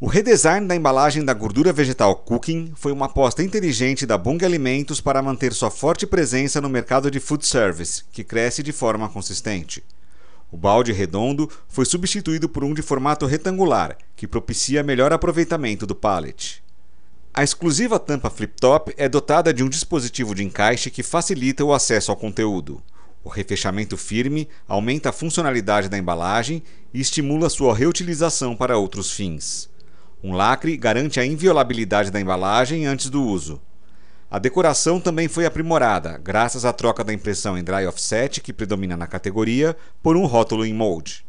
O redesign da embalagem da gordura vegetal Cooking foi uma aposta inteligente da Bung Alimentos para manter sua forte presença no mercado de food service, que cresce de forma consistente. O balde redondo foi substituído por um de formato retangular, que propicia melhor aproveitamento do pallet. A exclusiva tampa flip-top é dotada de um dispositivo de encaixe que facilita o acesso ao conteúdo. O refechamento firme aumenta a funcionalidade da embalagem e estimula sua reutilização para outros fins. Um lacre garante a inviolabilidade da embalagem antes do uso. A decoração também foi aprimorada, graças à troca da impressão em dry offset, que predomina na categoria, por um rótulo em molde.